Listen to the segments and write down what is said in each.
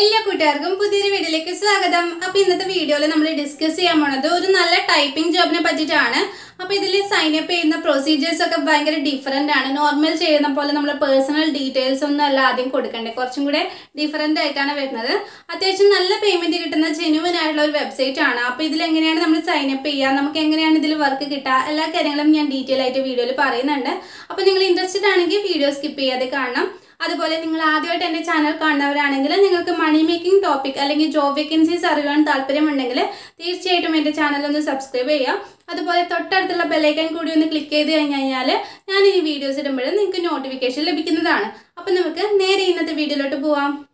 എല്ലാ കൂട്ടുകാർക്കും പുതിയൊരു വീഡിയോയിലേക്ക് സ്വാഗതം അപ്പൊ ഇന്നത്തെ വീഡിയോയിൽ നമ്മൾ ഡിസ്കസ് ചെയ്യാൻ പോണത് ഒരു നല്ല ടൈപ്പിംഗ് ജോബിനെ പറ്റിയിട്ടാണ് അപ്പൊ ഇതിൽ സൈൻ അപ്പ് ചെയ്യുന്ന പ്രൊസീജിയേഴ്സ് ഒക്കെ ഭയങ്കര ഡിഫറെന്റ് ആണ് നോർമൽ ചെയ്യുന്ന പോലെ നമ്മൾ പേഴ്സണൽ ഡീറ്റെയിൽസ് ഒന്നും അല്ല ആദ്യം കൊടുക്കണ്ടേ കുറച്ചും കൂടെ ഡിഫറെന്റ് ആയിട്ടാണ് വരുന്നത് അത്യാവശ്യം നല്ല പേയ്മെന്റ് കിട്ടുന്ന ജെനുവൻ ആയിട്ടുള്ള ഒരു വെബ്സൈറ്റ് ആണ് അപ്പൊ ഇതിൽ എങ്ങനെയാണ് നമ്മൾ സൈൻ അപ്പ് ചെയ്യുക നമുക്ക് എങ്ങനെയാണ് ഇതിൽ വർക്ക് കിട്ടുക എല്ലാ കാര്യങ്ങളും ഞാൻ ഡീറ്റെയിൽ ആയിട്ട് വീഡിയോയിൽ പറയുന്നുണ്ട് അപ്പൊ നിങ്ങൾ ഇൻട്രസ്റ്റഡ് ആണെങ്കിൽ വീഡിയോ സ്കിപ്പ് ചെയ്യാതെ കാണണം അതുപോലെ നിങ്ങൾ ആദ്യമായിട്ട് എൻ്റെ ചാനൽ കാണുന്നവരാണെങ്കിൽ നിങ്ങൾക്ക് മണി മേക്കിംഗ് ടോപ്പിക് അല്ലെങ്കിൽ ജോബ് വേക്കൻസീസ് അറിയാൻ താല്പര്യമുണ്ടെങ്കിൽ തീർച്ചയായിട്ടും എൻ്റെ ചാനൽ ഒന്ന് സബ്സ്ക്രൈബ് ചെയ്യുക അതുപോലെ തൊട്ടടുത്തുള്ള ബെലൈക്കൻ കൂടി ഒന്ന് ക്ലിക്ക് ചെയ്ത് കഴിഞ്ഞ് കഴിഞ്ഞാൽ ഞാൻ ഈ വീഡിയോസ് ഇടുമ്പോൾ നിങ്ങൾക്ക് നോട്ടിഫിക്കേഷൻ ലഭിക്കുന്നതാണ് അപ്പം നമുക്ക് നേരെ ഇന്നത്തെ വീഡിയോയിലോട്ട് പോവാം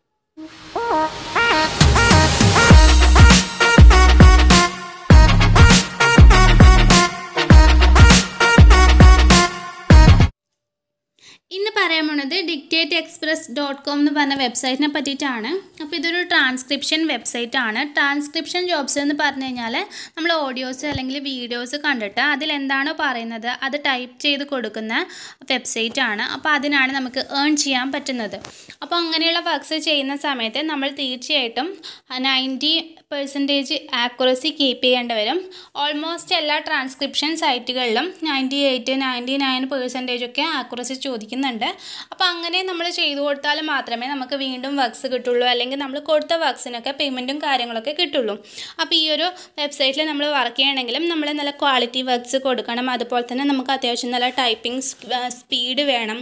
പറയാൻ പോണത് ഡിക്റ്റേറ്റ് എക്സ്പ്രസ് ഡോട്ട് കോം എന്ന് പറഞ്ഞ വെബ്സൈറ്റിനെ പറ്റിയിട്ടാണ് അപ്പോൾ ഇതൊരു ട്രാൻസ്ക്രിപ്ഷൻ വെബ്സൈറ്റ് ആണ് ട്രാൻസ്ക്രിപ്ഷൻ ജോബ്സ് എന്ന് പറഞ്ഞു കഴിഞ്ഞാൽ നമ്മൾ ഓഡിയോസ് അല്ലെങ്കിൽ വീഡിയോസ് കണ്ടിട്ട് അതിൽ എന്താണോ പറയുന്നത് അത് ടൈപ്പ് ചെയ്ത് കൊടുക്കുന്ന വെബ്സൈറ്റ് ആണ് അപ്പോൾ അതിനാണ് നമുക്ക് ഏൺ ചെയ്യാൻ പറ്റുന്നത് അപ്പോൾ അങ്ങനെയുള്ള വർക്ക്സ് ചെയ്യുന്ന സമയത്ത് നമ്മൾ തീർച്ചയായിട്ടും നയൻറ്റി പെർസെൻറ്റേജ് ആക്കുറസി കീപ്പ് ചെയ്യേണ്ടി വരും ഓൾമോസ്റ്റ് എല്ലാ ട്രാൻസ്ക്രിപ്ഷൻ സൈറ്റുകളിലും ninety eight ninety nine percentage ഒക്കെ ആക്യുറസി ചോദിക്കുന്നുണ്ട് അപ്പോൾ അങ്ങനെ നമ്മൾ ചെയ്തു കൊടുത്താൽ മാത്രമേ നമുക്ക് വീണ്ടും വർക്ക്സ് കിട്ടുള്ളൂ അല്ലെങ്കിൽ നമ്മൾ കൊടുത്ത വർക്ക്സിനൊക്കെ പേയ്മെൻറ്റും കാര്യങ്ങളൊക്കെ കിട്ടുള്ളൂ അപ്പോൾ ഈ ഒരു വെബ്സൈറ്റിൽ നമ്മൾ വർക്ക് ചെയ്യണമെങ്കിലും നമ്മൾ നല്ല ക്വാളിറ്റി വർക്ക്സ് കൊടുക്കണം അതുപോലെ തന്നെ നമുക്ക് അത്യാവശ്യം നല്ല ടൈപ്പിംഗ് സ്പീഡ് വേണം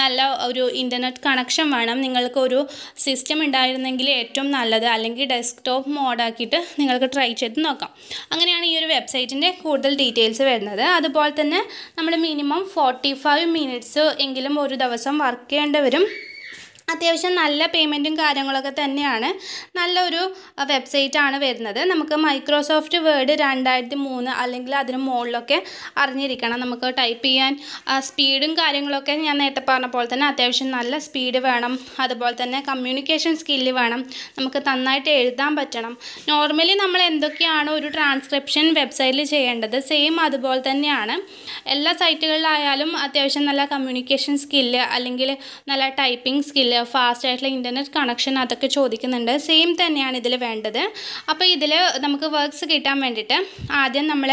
നല്ല ഒരു ഇൻ്റർനെറ്റ് കണക്ഷൻ വേണം നിങ്ങൾക്ക് ഒരു സിസ്റ്റം ഉണ്ടായിരുന്നെങ്കിൽ ഏറ്റവും നല്ലത് അല്ലെങ്കിൽ ഡെസ്ക്ടോപ്പ് മോഡൽ ഉണ്ടാക്കിയിട്ട് നിങ്ങൾക്ക് ട്രൈ ചെയ്ത് നോക്കാം അങ്ങനെയാണ് ഈ ഒരു വെബ്സൈറ്റിൻ്റെ കൂടുതൽ ഡീറ്റെയിൽസ് വരുന്നത് അതുപോലെ തന്നെ നമ്മൾ മിനിമം ഫോർട്ടി ഫൈവ് മിനിറ്റ്സ് എങ്കിലും ഒരു ദിവസം വർക്ക് ചെയ്യേണ്ടവരും അത്യാവശ്യം നല്ല പേയ്മെൻറ്റും കാര്യങ്ങളൊക്കെ തന്നെയാണ് നല്ലൊരു വെബ്സൈറ്റാണ് വരുന്നത് നമുക്ക് മൈക്രോസോഫ്റ്റ് വേഡ് രണ്ടായിരത്തി മൂന്ന് അല്ലെങ്കിൽ അതിന് മുകളിലൊക്കെ അറിഞ്ഞിരിക്കണം നമുക്ക് ടൈപ്പ് ചെയ്യാൻ സ്പീഡും കാര്യങ്ങളൊക്കെ ഞാൻ നേരത്തെ പറഞ്ഞ പോലെ തന്നെ അത്യാവശ്യം നല്ല സ്പീഡ് വേണം അതുപോലെ തന്നെ കമ്മ്യൂണിക്കേഷൻ സ്കില്ല് വേണം നമുക്ക് നന്നായിട്ട് എഴുതാൻ പറ്റണം നോർമലി നമ്മൾ എന്തൊക്കെയാണ് ഒരു ട്രാൻസ്ക്രിപ്ഷൻ വെബ്സൈറ്റിൽ ചെയ്യേണ്ടത് സെയിം അതുപോലെ തന്നെയാണ് എല്ലാ സൈറ്റുകളിലായാലും അത്യാവശ്യം നല്ല കമ്മ്യൂണിക്കേഷൻ സ്കില്ല് അല്ലെങ്കിൽ നല്ല ടൈപ്പിംഗ് സ്കില്ല് ഫാസ്റ്റ് ആയിട്ടുള്ള ഇൻ്റർനെറ്റ് കണക്ഷൻ അതൊക്കെ ചോദിക്കുന്നുണ്ട് സെയിം തന്നെയാണ് ഇതിൽ വേണ്ടത് അപ്പോൾ ഇതിൽ നമുക്ക് വർക്ക്സ് കിട്ടാൻ വേണ്ടിയിട്ട് ആദ്യം നമ്മൾ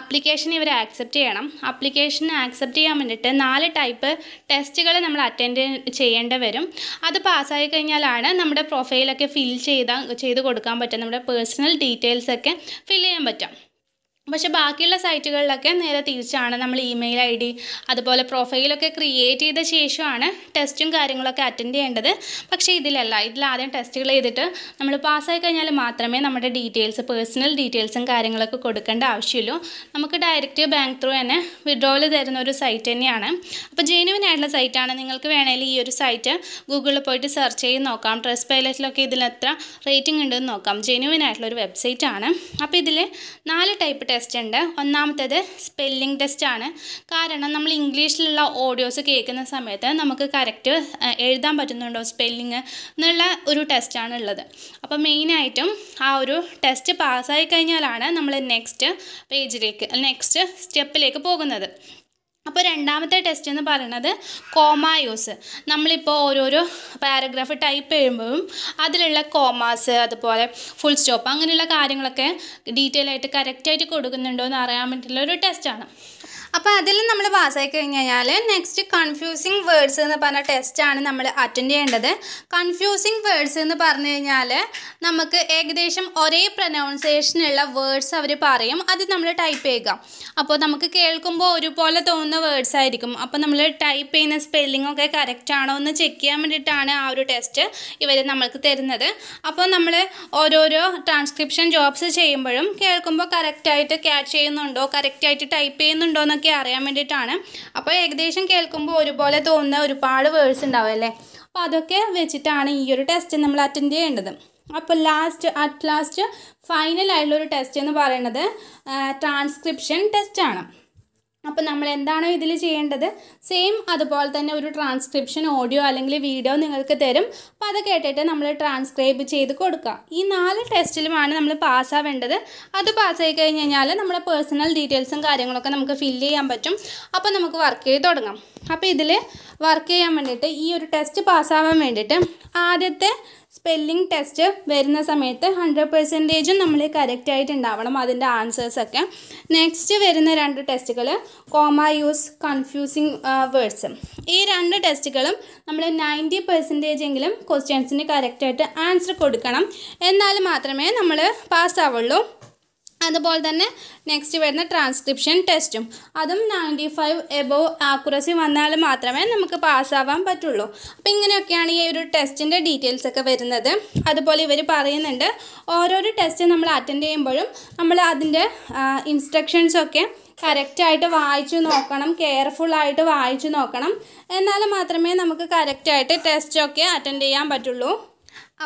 അപ്ലിക്കേഷൻ ഇവർ ആക്സെപ്റ്റ് ചെയ്യണം അപ്ലിക്കേഷൻ ആക്സെപ്റ്റ് ചെയ്യാൻ വേണ്ടിയിട്ട് നാല് ടൈപ്പ് ടെസ്റ്റുകൾ നമ്മൾ അറ്റൻഡ് ചെയ്യേണ്ടി വരും അത് പാസ്സായി കഴിഞ്ഞാലാണ് നമ്മുടെ പ്രൊഫൈലൊക്കെ ഫിൽ ചെയ്താൽ ചെയ്ത് കൊടുക്കാൻ പറ്റും നമ്മുടെ പേഴ്സണൽ ഡീറ്റെയിൽസൊക്കെ ഫിൽ ചെയ്യാൻ പറ്റും പക്ഷേ ബാക്കിയുള്ള സൈറ്റുകളിലൊക്കെ നേരെ തിരിച്ചാണ് നമ്മൾ ഇമെയിൽ ഐ ഡി അതുപോലെ പ്രൊഫൈലൊക്കെ ക്രിയേറ്റ് ചെയ്ത ശേഷമാണ് ടെസ്റ്റും കാര്യങ്ങളൊക്കെ അറ്റൻഡ് ചെയ്യേണ്ടത് പക്ഷേ ഇതിലല്ല ഇതിലാദ്യം ടെസ്റ്റുകൾ ചെയ്തിട്ട് നമ്മൾ പാസ്സായി കഴിഞ്ഞാൽ മാത്രമേ നമ്മുടെ ഡീറ്റെയിൽസ് പേഴ്സണൽ ഡീറ്റെയിൽസും കാര്യങ്ങളൊക്കെ കൊടുക്കേണ്ട ആവശ്യമുള്ളൂ നമുക്ക് ഡയറക്റ്റ് ബാങ്ക് ത്രൂ തന്നെ വിഡ്രോവൽ തരുന്ന ഒരു സൈറ്റ് തന്നെയാണ് അപ്പോൾ ജെനുവിൻ ആയിട്ടുള്ള സൈറ്റാണ് നിങ്ങൾക്ക് വേണമെങ്കിൽ ഈ ഒരു സൈറ്റ് ഗൂഗിളിൽ പോയിട്ട് സെർച്ച് ചെയ്ത് നോക്കാം ട്രസ്റ്റ് പൈലറ്റിലൊക്കെ ഇതിൽ എത്ര റേറ്റിംഗ് ഉണ്ടെന്ന് നോക്കാം ജെനുവിൻ ആയിട്ടുള്ള ഒരു വെബ്സൈറ്റാണ് അപ്പോൾ ഇതിൽ നാല് ടൈപ്പ് ടെസ്റ്റ് ഉണ്ട് ഒന്നാമത്തേത് സ്പെല്ലിംഗ് ടെസ്റ്റാണ് കാരണം നമ്മൾ ഇംഗ്ലീഷിലുള്ള ഓഡിയോസ് കേൾക്കുന്ന സമയത്ത് നമുക്ക് കറക്റ്റ് എഴുതാൻ പറ്റുന്നുണ്ടോ സ്പെല്ലിങ് എന്നുള്ള ഒരു ടെസ്റ്റാണ് ഉള്ളത് അപ്പോൾ മെയിനായിട്ടും ആ ഒരു ടെസ്റ്റ് പാസ്സായി കഴിഞ്ഞാലാണ് നമ്മൾ നെക്സ്റ്റ് പേജിലേക്ക് നെക്സ്റ്റ് സ്റ്റെപ്പിലേക്ക് പോകുന്നത് അപ്പോൾ രണ്ടാമത്തെ ടെസ്റ്റ് എന്ന് പറയുന്നത് കോമായോസ് നമ്മളിപ്പോൾ ഓരോരോ പാരഗ്രാഫ് ടൈപ്പ് ചെയ്യുമ്പോഴും അതിലുള്ള കോമാസ് അതുപോലെ ഫുൾ സ്റ്റോപ്പ് അങ്ങനെയുള്ള കാര്യങ്ങളൊക്കെ ഡീറ്റെയിൽ ആയിട്ട് കറക്റ്റായിട്ട് കൊടുക്കുന്നുണ്ടോ എന്ന് അറിയാൻ വേണ്ടിയിട്ടുള്ള ഒരു ടെസ്റ്റാണ് അപ്പോൾ അതിൽ നമ്മൾ പാസ്സായി കഴിഞ്ഞ് കഴിഞ്ഞാൽ നെക്സ്റ്റ് കൺഫ്യൂസിങ് വേർഡ്സ് എന്ന് പറഞ്ഞ ടെസ്റ്റാണ് നമ്മൾ അറ്റൻഡ് ചെയ്യേണ്ടത് കൺഫ്യൂസിങ് വേർഡ്സ് എന്ന് പറഞ്ഞു കഴിഞ്ഞാൽ നമുക്ക് ഏകദേശം ഒരേ പ്രനൗൺസിയേഷനുള്ള വേർഡ്സ് അവർ പറയും അത് നമ്മൾ ടൈപ്പ് ചെയ്യുക അപ്പോൾ നമുക്ക് കേൾക്കുമ്പോൾ ഒരുപോലെ തോന്നുന്ന വേർഡ്സ് ആയിരിക്കും അപ്പോൾ നമ്മൾ ടൈപ്പ് ചെയ്യുന്ന സ്പെല്ലിംഗ് ഒക്കെ കറക്റ്റ് ആണോ എന്ന് ചെക്ക് ചെയ്യാൻ വേണ്ടിയിട്ടാണ് ആ ഒരു ടെസ്റ്റ് ഇവർ നമ്മൾക്ക് തരുന്നത് അപ്പോൾ നമ്മൾ ഓരോരോ ട്രാൻസ്ക്രിപ്ഷൻ ജോബ്സ് ചെയ്യുമ്പോഴും കേൾക്കുമ്പോൾ കറക്റ്റായിട്ട് ക്യാച്ച് ചെയ്യുന്നുണ്ടോ കറക്റ്റായിട്ട് ടൈപ്പ് ചെയ്യുന്നുണ്ടോ എന്നൊക്കെ അറിയാൻ വേണ്ടിയിട്ടാണ് അപ്പോൾ ഏകദേശം കേൾക്കുമ്പോൾ ഒരുപോലെ തോന്നുന്ന ഒരുപാട് വേഴ്സ് ഉണ്ടാവും അല്ലേ അപ്പോൾ അതൊക്കെ വെച്ചിട്ടാണ് ഈ ഒരു ടെസ്റ്റ് നമ്മൾ അറ്റൻഡ് ചെയ്യേണ്ടത് അപ്പോൾ ലാസ്റ്റ് അറ്റ് ലാസ്റ്റ് ഫൈനൽ ആയിട്ടുള്ള ഒരു ടെസ്റ്റ് എന്ന് പറയുന്നത് ട്രാൻസ്ക്രിപ്ഷൻ ടെസ്റ്റാണ് അപ്പോൾ നമ്മൾ എന്താണോ ഇതിൽ ചെയ്യേണ്ടത് സെയിം അതുപോലെ തന്നെ ഒരു ട്രാൻസ്ക്രിപ്ഷൻ ഓഡിയോ അല്ലെങ്കിൽ വീഡിയോ നിങ്ങൾക്ക് തരും അപ്പോൾ അത് കേട്ടിട്ട് നമ്മൾ ട്രാൻസ്ക്രൈബ് ചെയ്ത് കൊടുക്കുക ഈ നാല് ടെസ്റ്റിലുമാണ് നമ്മൾ പാസ്സാവേണ്ടത് അത് പാസ്സായി കഴിഞ്ഞ് കഴിഞ്ഞാൽ നമ്മുടെ പേഴ്സണൽ ഡീറ്റെയിൽസും കാര്യങ്ങളൊക്കെ നമുക്ക് ഫില്ല് ചെയ്യാൻ പറ്റും അപ്പോൾ നമുക്ക് വർക്ക് ചെയ്ത് തുടങ്ങാം അപ്പോൾ ഇതിൽ വർക്ക് ചെയ്യാൻ വേണ്ടിയിട്ട് ഈ ഒരു ടെസ്റ്റ് പാസ്സാവാൻ വേണ്ടിയിട്ട് ആദ്യത്തെ സ്പെല്ലിംഗ് ടെസ്റ്റ് വരുന്ന സമയത്ത് ഹൺഡ്രഡ് പെർസെൻറ്റേജും നമ്മൾ കറക്റ്റ് ആയിട്ടുണ്ടാവണം അതിൻ്റെ ആൻസേഴ്സൊക്കെ നെക്സ്റ്റ് വരുന്ന രണ്ട് ടെസ്റ്റുകൾ കോമ യൂസ് കൺഫ്യൂസിങ് വേർഡ്സ് ഈ രണ്ട് ടെസ്റ്റുകളും നമ്മൾ നയൻറ്റി പെർസെൻറ്റേജ് എങ്കിലും ക്വസ്റ്റ്യൻസിന് കറക്റ്റായിട്ട് ആൻസർ കൊടുക്കണം എന്നാൽ മാത്രമേ നമ്മൾ പാസ്സാവുള്ളൂ അതുപോലെ തന്നെ നെക്സ്റ്റ് വരുന്ന ട്രാൻസ്ക്രിപ്ഷൻ ടെസ്റ്റും അതും നയൻറ്റി ഫൈവ് എബോവ് ആക്കുറസി വന്നാൽ മാത്രമേ നമുക്ക് പാസ്സാവാൻ പറ്റുള്ളൂ അപ്പോൾ ഇങ്ങനെയൊക്കെയാണ് ഈ ഒരു ടെസ്റ്റിൻ്റെ ഡീറ്റെയിൽസ് ഒക്കെ വരുന്നത് അതുപോലെ ഇവർ പറയുന്നുണ്ട് ഓരോരോ ടെസ്റ്റ് നമ്മൾ അറ്റൻഡ് ചെയ്യുമ്പോഴും നമ്മൾ അതിൻ്റെ ഇൻസ്ട്രക്ഷൻസൊക്കെ കറക്റ്റായിട്ട് വായിച്ചു നോക്കണം കെയർഫുള്ളായിട്ട് വായിച്ചു നോക്കണം എന്നാൽ മാത്രമേ നമുക്ക് കറക്റ്റായിട്ട് ടെസ്റ്റൊക്കെ അറ്റൻഡ് ചെയ്യാൻ പറ്റുള്ളൂ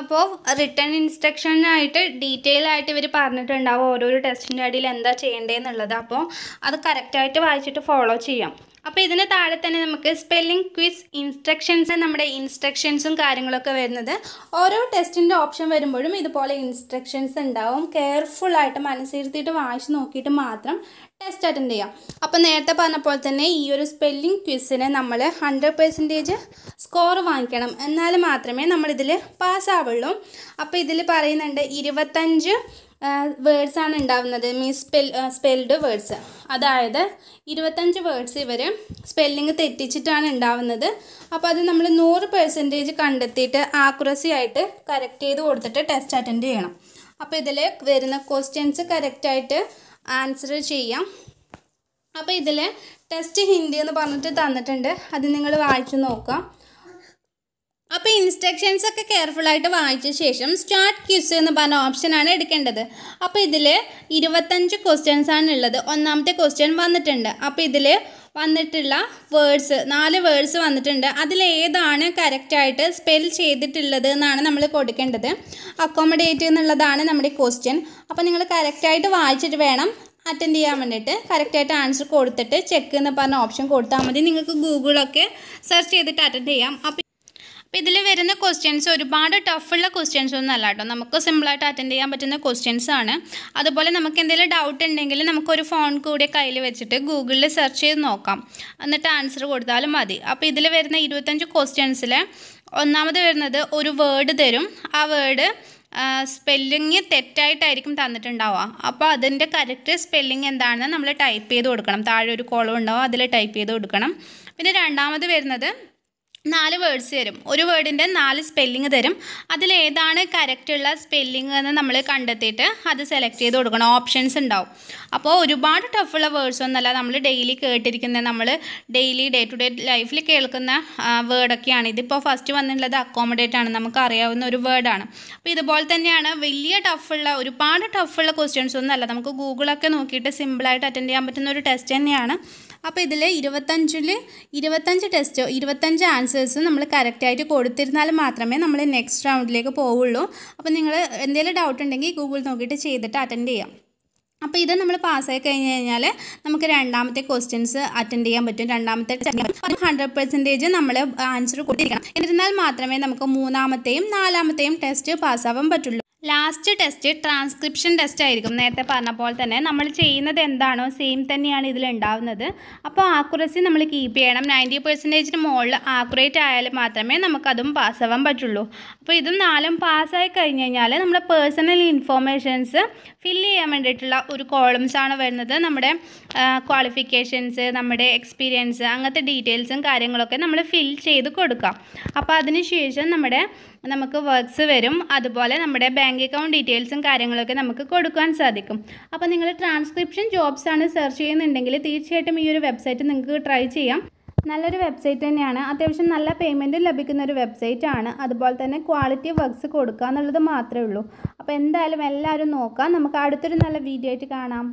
അപ്പോൾ റിട്ടേൺ ഇൻസ്ട്രക്ഷനായിട്ട് ഡീറ്റെയിൽ ആയിട്ട് ഇവർ പറഞ്ഞിട്ടുണ്ടാവും ഓരോരോ ടെസ്റ്റിൻ്റെ അടിയിൽ എന്താ ചെയ്യേണ്ടതെന്നുള്ളത് അപ്പോൾ അത് കറക്റ്റായിട്ട് വായിച്ചിട്ട് ഫോളോ ചെയ്യാം അപ്പോൾ ഇതിന് താഴെ തന്നെ നമുക്ക് സ്പെല്ലിംഗ് ക്വിസ് ഇൻസ്ട്രക്ഷൻസ് നമ്മുടെ ഇൻസ്ട്രക്ഷൻസും കാര്യങ്ങളൊക്കെ വരുന്നത് ഓരോ ടെസ്റ്റിൻ്റെ ഓപ്ഷൻ വരുമ്പോഴും ഇതുപോലെ ഇൻസ്ട്രക്ഷൻസ് ഉണ്ടാവും കെയർഫുള്ളായിട്ട് മനസ്സിരുത്തിയിട്ട് വായിച്ച് നോക്കിയിട്ട് മാത്രം ടെസ്റ്റ് അറ്റൻഡ് ചെയ്യാം അപ്പോൾ നേരത്തെ പറഞ്ഞ പോലെ തന്നെ ഈ ഒരു സ്പെല്ലിംഗ് ക്വിസിന് നമ്മൾ ഹൺഡ്രഡ് പെർസെൻറ്റേജ് സ്കോർ വാങ്ങിക്കണം എന്നാൽ മാത്രമേ നമ്മളിതിൽ പാസ്സാവുള്ളൂ അപ്പോൾ ഇതിൽ പറയുന്നുണ്ട് ഇരുപത്തഞ്ച് ആണ് ഉണ്ടാവുന്നത് മീൻസ് സ്പെൽ സ്പെൽഡ് വേർഡ്സ് അതായത് ഇരുപത്തഞ്ച് വേർഡ്സ് ഇവർ സ്പെല്ലിങ് തെറ്റിച്ചിട്ടാണ് ഉണ്ടാവുന്നത് അപ്പോൾ അത് നമ്മൾ നൂറ് പെർസെൻറ്റേജ് കണ്ടെത്തിയിട്ട് ആക്യുറസി ആയിട്ട് കറക്റ്റ് ചെയ്ത് കൊടുത്തിട്ട് ടെസ്റ്റ് അറ്റൻഡ് ചെയ്യണം അപ്പോൾ ഇതിൽ വരുന്ന ക്വസ്റ്റ്യൻസ് കറക്റ്റായിട്ട് ആൻസർ ചെയ്യാം അപ്പോൾ ഇതിൽ ടെസ്റ്റ് ഹിന്ദി എന്ന് പറഞ്ഞിട്ട് തന്നിട്ടുണ്ട് അത് നിങ്ങൾ വായിച്ചു നോക്കാം അപ്പോൾ ഇൻസ്ട്രക്ഷൻസ് ഒക്കെ കെയർഫുള്ളായിട്ട് വായിച്ച ശേഷം സ്റ്റാർട്ട് ക്യൂസ് എന്ന് പറഞ്ഞ ഓപ്ഷനാണ് എടുക്കേണ്ടത് അപ്പോൾ ഇതിൽ ഇരുപത്തഞ്ച് ക്വസ്റ്റ്യൻസ് ആണ് ഉള്ളത് ഒന്നാമത്തെ ക്വസ്റ്റ്യൻ വന്നിട്ടുണ്ട് അപ്പോൾ ഇതിൽ വന്നിട്ടുള്ള വേർഡ്സ് നാല് വേർഡ്സ് വന്നിട്ടുണ്ട് അതിലേതാണ് കറക്റ്റായിട്ട് സ്പെൽ ചെയ്തിട്ടുള്ളത് എന്നാണ് നമ്മൾ കൊടുക്കേണ്ടത് അക്കോമഡേറ്റ് എന്നുള്ളതാണ് നമ്മുടെ ക്വസ്റ്റ്യൻ അപ്പോൾ നിങ്ങൾ കറക്റ്റായിട്ട് വായിച്ചിട്ട് വേണം അറ്റൻഡ് ചെയ്യാൻ വേണ്ടിയിട്ട് കറക്റ്റായിട്ട് ആൻസർ കൊടുത്തിട്ട് ചെക്ക് എന്ന് പറഞ്ഞ ഓപ്ഷൻ കൊടുത്താൽ മതി നിങ്ങൾക്ക് ഗൂഗിളൊക്കെ സെർച്ച് ചെയ്തിട്ട് അറ്റൻഡ് ചെയ്യാം അപ്പോൾ അപ്പോൾ ഇതിൽ വരുന്ന ക്വസ്റ്റ്യൻസ് ഒരുപാട് ടഫുള്ള ക്വസ്റ്റ്യൻസ് ഒന്നും അല്ല കേട്ടോ നമുക്ക് സിമ്പിളായിട്ട് അറ്റൻഡ് ചെയ്യാൻ പറ്റുന്ന ക്വസ്റ്റ്യൻസ് ആണ് അതുപോലെ നമുക്ക് എന്തെങ്കിലും ഡൗട്ട് ഉണ്ടെങ്കിൽ നമുക്കൊരു ഫോൺ കൂടി കയ്യിൽ വെച്ചിട്ട് ഗൂഗിളിൽ സെർച്ച് ചെയ്ത് നോക്കാം എന്നിട്ട് ആൻസർ കൊടുത്താലും മതി അപ്പോൾ ഇതിൽ വരുന്ന ഇരുപത്തഞ്ച് ക്വസ്റ്റ്യൻസിൽ ഒന്നാമത് വരുന്നത് ഒരു വേർഡ് തരും ആ വേർഡ് സ്പെല്ലിങ് തെറ്റായിട്ടായിരിക്കും തന്നിട്ടുണ്ടാവുക അപ്പോൾ അതിൻ്റെ കറക്റ്റ് സ്പെല്ലിങ് എന്താണെന്ന് നമ്മൾ ടൈപ്പ് ചെയ്ത് കൊടുക്കണം താഴെ ഒരു കോളം ഉണ്ടാവും അതിൽ ടൈപ്പ് ചെയ്ത് കൊടുക്കണം പിന്നെ രണ്ടാമത് വരുന്നത് നാല് വേർഡ്സ് തരും ഒരു വേർഡിൻ്റെ നാല് സ്പെല്ലിങ് തരും അതിലേതാണ് കറക്റ്റുള്ള സ്പെല്ലിങ് എന്ന് നമ്മൾ കണ്ടെത്തിയിട്ട് അത് സെലക്ട് ചെയ്ത് കൊടുക്കണം ഓപ്ഷൻസ് ഉണ്ടാവും അപ്പോൾ ഒരുപാട് ടഫുള്ള വേർഡ്സ് ഒന്നല്ല നമ്മൾ ഡെയിലി കേട്ടിരിക്കുന്ന നമ്മൾ ഡെയിലി ഡേ ടു ഡേ ലൈഫിൽ കേൾക്കുന്ന വേർഡൊക്കെയാണ് ഇതിപ്പോൾ ഫസ്റ്റ് വന്നിട്ടുള്ളത് അക്കോമഡേറ്റ് ആണ് നമുക്ക് അറിയാവുന്ന ഒരു വേർഡാണ് അപ്പോൾ ഇതുപോലെ തന്നെയാണ് വലിയ ടഫുള്ള ഒരുപാട് ടഫുള്ള ക്വസ്റ്റ്യൻസ് ഒന്നല്ല നമുക്ക് ഗൂഗിളൊക്കെ നോക്കിയിട്ട് സിമ്പിളായിട്ട് അറ്റൻഡ് ചെയ്യാൻ പറ്റുന്ന ഒരു ടെസ്റ്റ് തന്നെയാണ് അപ്പോൾ ഇതിൽ ഇരുപത്തഞ്ചിൽ ഇരുപത്തഞ്ച് ടെസ്റ്റോ ഇരുപത്തഞ്ച് ആൻസേഴ്സ് നമ്മൾ കറക്റ്റായിട്ട് കൊടുത്തിരുന്നാൽ മാത്രമേ നമ്മൾ നെക്സ്റ്റ് റൗണ്ടിലേക്ക് പോവുള്ളൂ അപ്പോൾ നിങ്ങൾ എന്തെങ്കിലും ഡൗട്ട് ഉണ്ടെങ്കിൽ ഗൂഗിൾ നോക്കിയിട്ട് ചെയ്തിട്ട് അറ്റൻഡ് ചെയ്യാം അപ്പോൾ ഇത് നമ്മൾ പാസ്സായി കഴിഞ്ഞ് കഴിഞ്ഞാൽ നമുക്ക് രണ്ടാമത്തെ ക്വസ്റ്റ്യൻസ് അറ്റൻഡ് ചെയ്യാൻ പറ്റും രണ്ടാമത്തെ ഹൺഡ്രഡ് പെർസെൻറ്റേജ് നമ്മൾ ആൻസർ കൊടുത്തിരിക്കണം എന്നിരുന്നാൽ മാത്രമേ നമുക്ക് മൂന്നാമത്തെയും നാലാമത്തെയും ടെസ്റ്റ് പാസ്സാവാൻ പറ്റുള്ളൂ ലാസ്റ്റ് ടെസ്റ്റ് ട്രാൻസ്ക്രിപ്ഷൻ ടെസ്റ്റ് ആയിരിക്കും നേരത്തെ പറഞ്ഞ പോലെ തന്നെ നമ്മൾ ചെയ്യുന്നത് എന്താണോ സെയിം തന്നെയാണ് ഇതിലുണ്ടാവുന്നത് ഉണ്ടാവുന്നത് അപ്പോൾ ആക്കുറസി നമ്മൾ കീപ്പ് ചെയ്യണം നയൻറ്റി പെർസെൻറ്റേജിന് മുകളിൽ ആക്കുറേറ്റ് ആയാൽ മാത്രമേ നമുക്കതും പാസ്സാവാൻ പറ്റുള്ളൂ അപ്പോൾ ഇതും നാലും പാസ്സായി കഴിഞ്ഞ് കഴിഞ്ഞാൽ നമ്മുടെ പേഴ്സണൽ ഇൻഫോർമേഷൻസ് ഫില്ല് ചെയ്യാൻ വേണ്ടിയിട്ടുള്ള ഒരു കോളംസാണ് വരുന്നത് നമ്മുടെ ക്വാളിഫിക്കേഷൻസ് നമ്മുടെ എക്സ്പീരിയൻസ് അങ്ങനത്തെ ഡീറ്റെയിൽസും കാര്യങ്ങളൊക്കെ നമ്മൾ ഫിൽ ചെയ്ത് കൊടുക്കാം അപ്പോൾ അതിനുശേഷം നമ്മുടെ നമുക്ക് വർക്ക്സ് വരും അതുപോലെ നമ്മുടെ ബാങ്ക് അക്കൗണ്ട് ഡീറ്റെയിൽസും കാര്യങ്ങളൊക്കെ നമുക്ക് കൊടുക്കാൻ സാധിക്കും അപ്പോൾ നിങ്ങൾ ട്രാൻസ്ക്രിപ്ഷൻ ജോബ്സ് ആണ് സെർച്ച് ചെയ്യുന്നുണ്ടെങ്കിൽ തീർച്ചയായിട്ടും ഈ ഒരു വെബ്സൈറ്റ് നിങ്ങൾക്ക് ട്രൈ ചെയ്യാം നല്ലൊരു വെബ്സൈറ്റ് തന്നെയാണ് അത്യാവശ്യം നല്ല പേയ്മെൻറ്റ് ലഭിക്കുന്ന ഒരു വെബ്സൈറ്റ് ആണ് അതുപോലെ തന്നെ ക്വാളിറ്റി വർക്ക്സ് കൊടുക്കുക എന്നുള്ളത് മാത്രമേ ഉള്ളൂ അപ്പോൾ എന്തായാലും എല്ലാവരും നോക്കാം നമുക്ക് അടുത്തൊരു നല്ല വീഡിയോ ആയിട്ട് കാണാം